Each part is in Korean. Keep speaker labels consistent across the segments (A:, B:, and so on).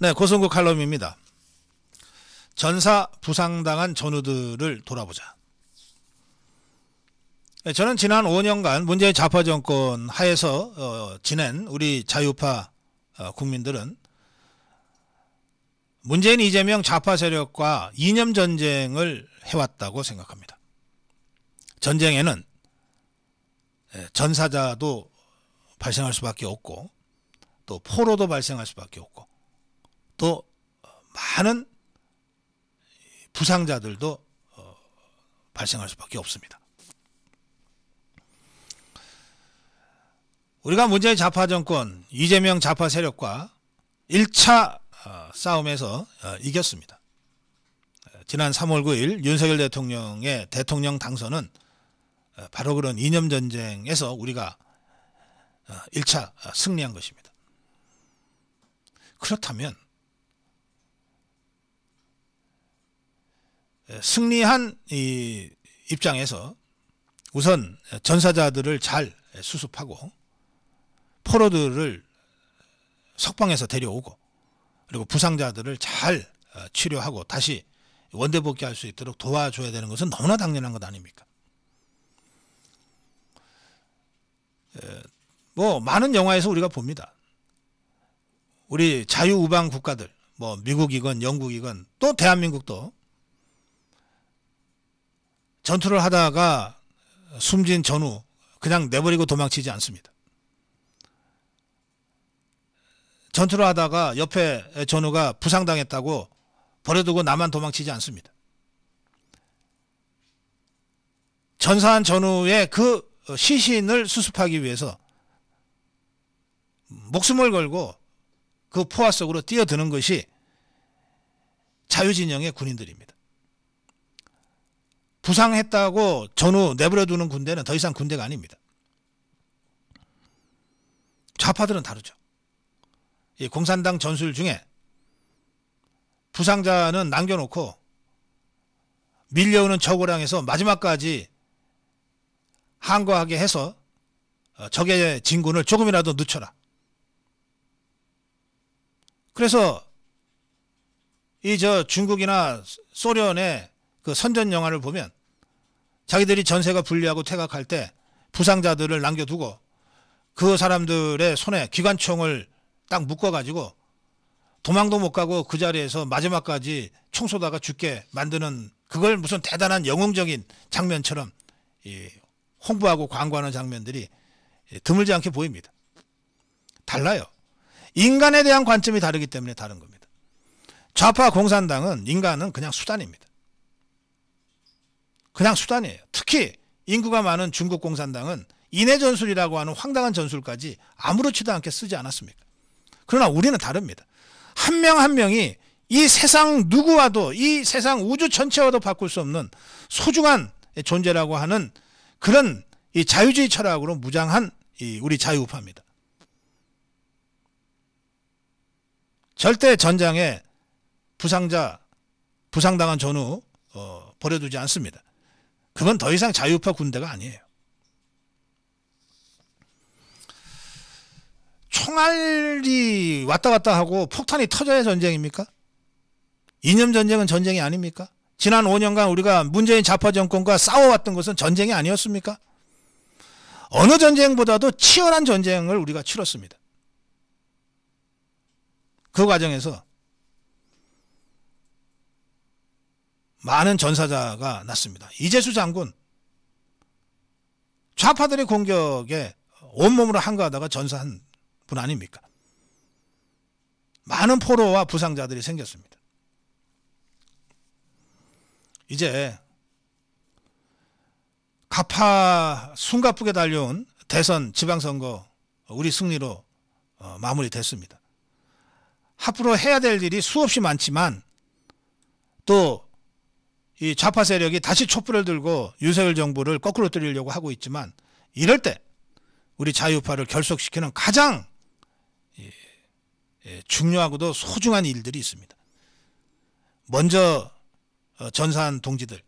A: 네, 고성구 칼럼입니다. 전사 부상당한 전우들을 돌아보자. 네, 저는 지난 5년간 문재인 좌파 정권 하에서 어, 지낸 우리 자유파 어, 국민들은 문재인 이재명 좌파 세력과 이념 전쟁을 해왔다고 생각합니다. 전쟁에는 예, 전사자도 발생할 수밖에 없고 또 포로도 발생할 수밖에 없고 또 많은 부상자들도 어, 발생할 수밖에 없습니다. 우리가 문재인 좌파 정권, 이재명 좌파 세력과 1차 어, 싸움에서 어, 이겼습니다. 지난 3월 9일 윤석열 대통령의 대통령 당선은 바로 그런 이념전쟁에서 우리가 1차 승리한 것입니다. 그렇다면 예, 승리한 이 입장에서 우선 전사자들을 잘 수습하고 포로들을 석방해서 데려오고 그리고 부상자들을 잘 어, 치료하고 다시 원대 복귀할 수 있도록 도와줘야 되는 것은 너무나 당연한 것 아닙니까? 예, 뭐 많은 영화에서 우리가 봅니다. 우리 자유우방 국가들 뭐 미국이건 영국이건 또 대한민국도 전투를 하다가 숨진 전후 그냥 내버리고 도망치지 않습니다. 전투를 하다가 옆에 전우가 부상당했다고 버려두고 나만 도망치지 않습니다. 전사한 전우의 그 시신을 수습하기 위해서 목숨을 걸고 그 포화 속으로 뛰어드는 것이 자유진영의 군인들입니다. 부상했다고 전후 내버려두는 군대는 더 이상 군대가 아닙니다. 좌파들은 다르죠. 이 공산당 전술 중에 부상자는 남겨놓고 밀려오는 적을 향해서 마지막까지 항거하게 해서 어, 적의 진군을 조금이라도 늦춰라. 그래서 이 저 중국이나 소련의 그 선전 영화를 보면 자기들이 전세가 불리하고 퇴각할 때 부상자들을 남겨두고 그 사람들의 손에 기관총을 딱 묶어가지고 도망도 못 가고 그 자리에서 마지막까지 총 쏘다가 죽게 만드는 그걸 무슨 대단한 영웅적인 장면처럼 홍보하고 광고하는 장면들이 드물지 않게 보입니다. 달라요. 인간에 대한 관점이 다르기 때문에 다른 겁니다. 좌파 공산당은 인간은 그냥 수단입니다. 그냥 수단이에요. 특히 인구가 많은 중국 공산당은 인해 전술이라고 하는 황당한 전술까지 아무렇지도 않게 쓰지 않았습니까? 그러나 우리는 다릅니다. 한 명한 한 명이 이 세상 누구와도 이 세상 우주 전체와도 바꿀 수 없는 소중한 존재라고 하는 그런 이 자유주의 철학으로 무장한 이 우리 자유우파입니다. 절대 전장에 부상자, 부상당한 전후 어, 버려두지 않습니다. 그건 더 이상 자유파 군대가 아니에요. 총알이 왔다 갔다 하고 폭탄이 터져야 전쟁입니까? 이념 전쟁은 전쟁이 아닙니까? 지난 5년간 우리가 문재인 좌파 정권과 싸워왔던 것은 전쟁이 아니었습니까? 어느 전쟁보다도 치열한 전쟁을 우리가 치렀습니다. 그 과정에서 많은 전사자가 났습니다. 이재수 장군 좌파들의 공격에 온몸으로 한가하다가 전사한 분 아닙니까? 많은 포로와 부상자들이 생겼습니다. 이제 가파 숨가쁘게 달려온 대선 지방선거 우리 승리로 어, 마무리됐습니다. 앞으로 해야 될 일이 수없이 많지만 또이 좌파 세력이 다시 촛불을 들고 윤석열 정부를 거꾸로 들이려고 하고 있지만 이럴 때 우리 자유파를 결속시키는 가장 예, 중요하고도 소중한 일들이 있습니다. 먼저 어, 전사한 동지들,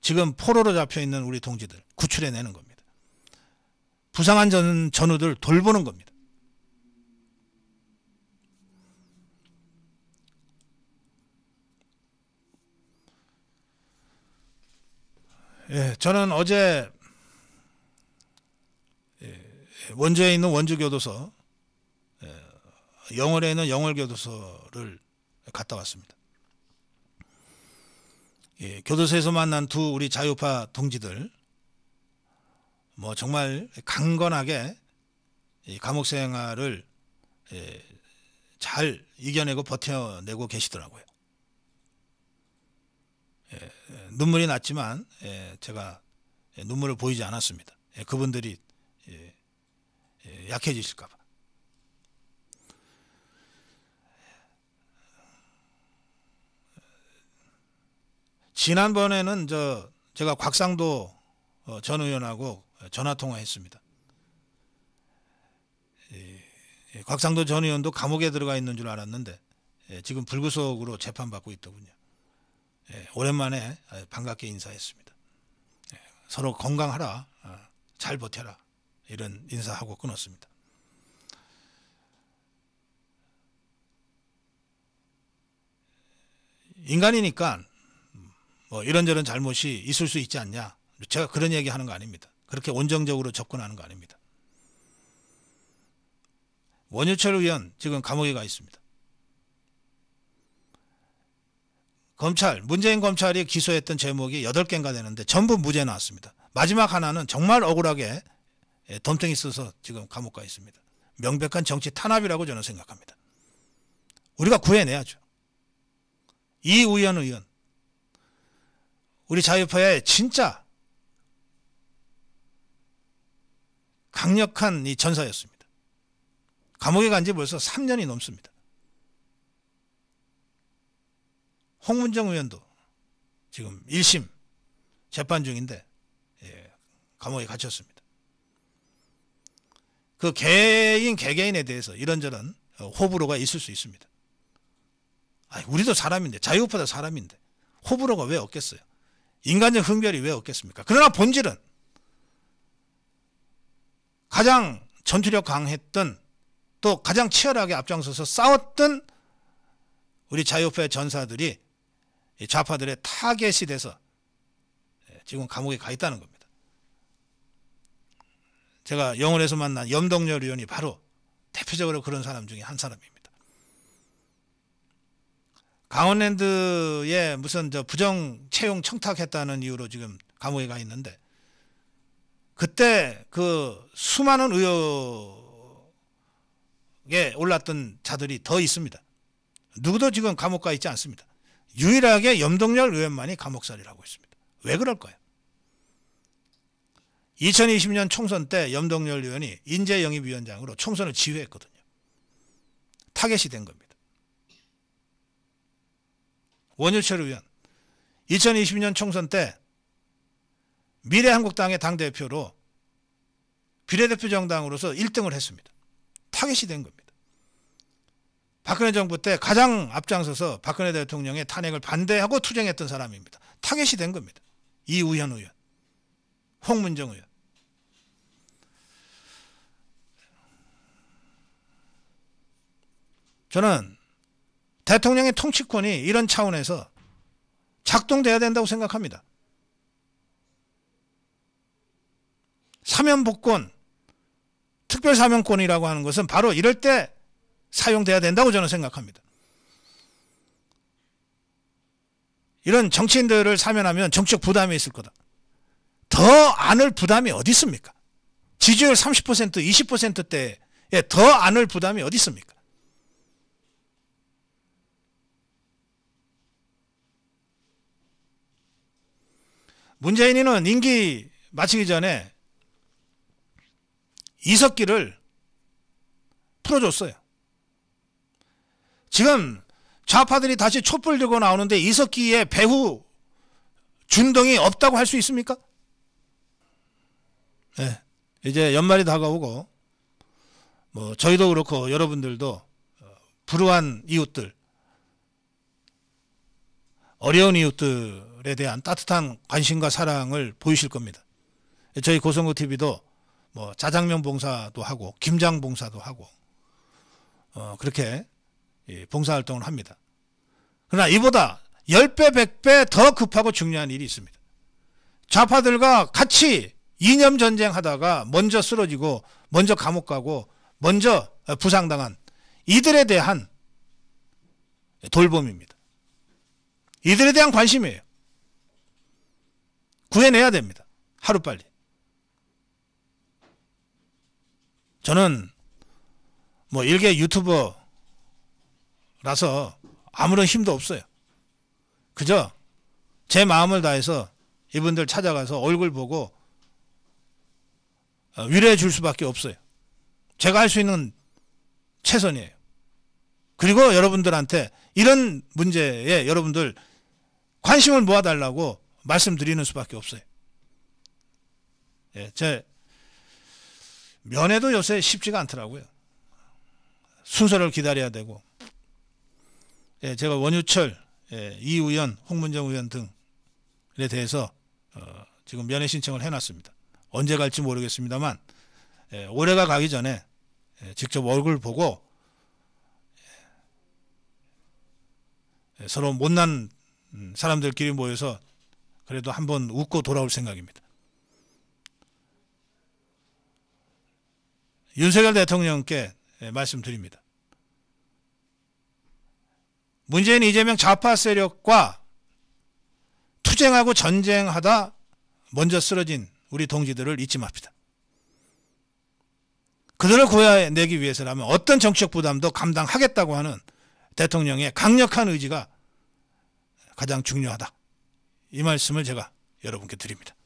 A: 지금 포로로 잡혀 있는 우리 동지들 구출해내는 겁니다. 부상한 전, 전우들 돌보는 겁니다. 예, 저는 어제 예, 예, 원주에 있는 원주교도소, 예, 영월에 있는 영월교도소를 갔다 왔습니다. 예, 교도소에서 만난 두 우리 자유파 동지들, 뭐 정말 강건하게 감옥 생활을 예, 잘 이겨내고 버텨내고 계시더라고요. 예, 눈물이 났지만 예, 제가 예, 눈물을 보이지 않았습니다. 그분들이 약해지실까봐. 지난번에는 저 제가 곽상도 어, 전 의원하고 전화 통화했습니다. 곽상도 전 의원도 감옥에 들어가 있는 줄 알았는데 지금 불구속으로 재판받고 있더군요. 예, 오랜만에 예, 반갑게 인사했습니다. 예, 서로 건강하라, 어, 잘 버텨라 이런 인사하고 끊었습니다. 인간이니까 뭐 이런저런 잘못이 있을 수 있지 않냐. 제가 그런 얘기 하는 거 아닙니다. 그렇게 온정적으로 접근하는 거 아닙니다. 원유철 의원 지금 감옥에 가 있습니다. 검찰, 문재인 검찰이 기소했던 제목이 8개인가 되는데 전부 무죄 나왔습니다. 마지막 하나는 정말 억울하게 예, 덤탱이 써서 지금 감옥 가 있습니다. 명백한 정치 탄압이라고 저는 생각합니다. 우리가 구해내야죠. 이 의원 의원, 우리 자유파의 진짜 강력한 이 전사였습니다. 감옥에 간 지 벌써 3년이 넘습니다. 홍문정 의원도 지금 1심 재판 중인데 예, 감옥에 갇혔습니다. 그 개인 개개인에 대해서 이런저런 어, 호불호가 있을 수 있습니다. 아니, 우리도 사람인데 자유파도 사람인데 호불호가 왜 없겠어요? 인간적 흥별이 왜 없겠습니까? 그러나 본질은 가장 전투력 강했던 또 가장 치열하게 앞장서서 싸웠던 우리 자유파의 전사들이 좌파들의 타겟이 돼서 예, 지금 감옥에 가 있다는 겁니다. 제가 영월에서 만난 염동열 의원이 바로 대표적으로 그런 사람 중에 한 사람입니다. 강원랜드에 무슨 저 부정 채용 청탁했다는 이유로 지금 감옥에 가 있는데 그때 그 수많은 의혹에 올랐던 자들이 더 있습니다. 누구도 지금 감옥 가 있지 않습니다. 유일하게 염동열 의원만이 감옥살이를 하고 있습니다. 왜 그럴까요? 2020년 총선 때 염동열 의원이 인재영입위원장으로 총선을 지휘했거든요. 타겟이 된 겁니다. 원유철 의원 2020년 총선 때 미래한국당의 당대표로 비례대표 정당으로서 1등을 했습니다. 타겟이 된 겁니다. 박근혜 정부 때 가장 앞장서서 박근혜 대통령의 탄핵을 반대하고 투쟁했던 사람입니다. 타겟이 된 겁니다. 이우현 의원, 홍문정 의원. 저는 대통령의 통치권이 이런 차원에서 작동돼야 된다고 생각합니다. 사면복권, 특별사면권이라고 하는 것은 바로 이럴 때 사용돼야 된다고 저는 생각합니다. 이런 정치인들을 사면하면 정치적 부담이 있을 거다. 더 안을 부담이 어디 있습니까? 지지율 30% 20%대에 더 안을 부담이 어디 있습니까? 문재인이는 임기 마치기 전에 이석기를 풀어줬어요. 지금 좌파들이 다시 촛불 들고 나오는데 이석기의 배후 준동이 없다고 할 수 있습니까? 네, 이제 연말이 다가오고 뭐 저희도 그렇고 여러분들도 불우한 이웃들 어려운 이웃들에 대한 따뜻한 관심과 사랑을 보이실 겁니다. 저희 고성구 TV도 뭐 자장면 봉사도 하고 김장 봉사도 하고 어, 그렇게 예, 봉사활동을 합니다. 그러나 이보다 10배, 100배 더 급하고 중요한 일이 있습니다. 좌파들과 같이 이념 전쟁하다가 먼저 쓰러지고 먼저 감옥 가고 먼저 어, 부상당한 이들에 대한 돌봄입니다. 이들에 대한 관심이에요. 구해내야 됩니다. 하루빨리. 저는 뭐 일개 유튜버 나서 아무런 힘도 없어요. 그저 제 마음을 다해서 이분들 찾아가서 얼굴 보고 어, 위로해 줄 수밖에 없어요. 제가 할 수 있는 최선이에요. 그리고 여러분들한테 이런 문제에 여러분들 관심을 모아달라고 말씀드리는 수밖에 없어요. 예, 제 면회도 요새 쉽지가 않더라고요. 순서를 기다려야 되고 예, 제가 원유철, 예, 이우원 홍문정 의원 등에 대해서 어, 지금 면회 신청을 해놨습니다. 언제 갈지 모르겠습니다만 예, 올해가 가기 전에 예, 직접 얼굴 보고 예, 예 서로 못난 음, 사람들끼리 모여서 그래도 한번 웃고 돌아올 생각입니다. 윤석열 대통령께 예, 말씀드립니다. 문재인 이재명 좌파 세력과 투쟁하고 전쟁하다 먼저 쓰러진 우리 동지들을 잊지 맙시다. 그들을 구해내기 위해서라면 어떤 정치적 부담도 감당하겠다고 하는 대통령의 강력한 의지가 가장 중요하다. 이 말씀을 제가 여러분께 드립니다.